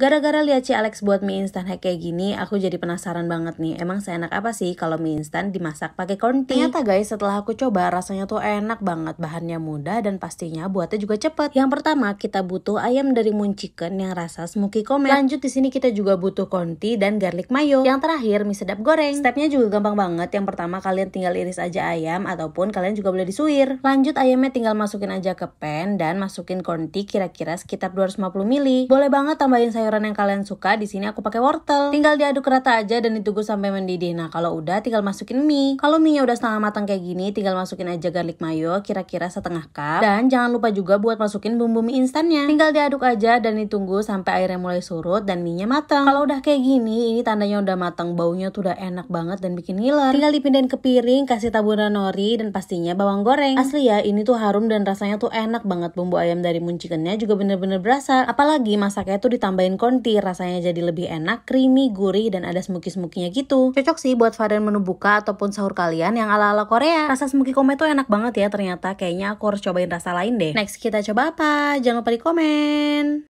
Gara-gara lihat si Alex buat mie instan kayak gini, aku jadi penasaran banget nih. Emang seenak apa sih kalau mie instan dimasak pakai corn tea? Ternyata guys, setelah aku coba rasanya tuh enak banget. Bahannya mudah dan pastinya buatnya juga cepet. Yang pertama, kita butuh ayam dari Moon Chicken yang rasa smoky comet. Lanjut di sini kita juga butuh corn tea dan garlic mayo. Yang terakhir, mie sedap goreng. Stepnya juga gampang banget. Yang pertama, kalian tinggal iris aja ayam ataupun kalian juga boleh disuir. Lanjut ayamnya tinggal masukin aja ke pan dan masukin corn tea kira-kira sekitar 250 ml. Boleh banget tambahin sayur sayuran yang kalian suka. Di sini aku pakai wortel. Tinggal diaduk rata aja dan ditunggu sampai mendidih. Nah, kalau udah tinggal masukin mie. Kalau mie-nya udah setengah matang kayak gini, tinggal masukin aja garlic mayo kira-kira setengah cup. Dan jangan lupa juga buat masukin bumbu mie instannya. Tinggal diaduk aja dan ditunggu sampai airnya mulai surut dan mie-nya matang. Kalau udah kayak gini, ini tandanya udah matang. Baunya tuh udah enak banget dan bikin ngiler. Tinggal dipindahin ke piring, kasih taburan nori dan pastinya bawang goreng. Asli ya, ini tuh harum dan rasanya tuh enak banget. Bumbu ayam dari muncikannya juga bener-bener berasa. Apalagi masaknya tuh ditambahin konti rasanya jadi lebih enak, creamy, gurih, dan ada smoky-smokinya gitu. Cocok sih buat varian menu buka ataupun sahur kalian yang ala-ala Korea. Rasa smoky kome tuh enak banget ya ternyata, kayaknya aku harus cobain rasa lain deh. Next kita coba apa? Jangan lupa di komen.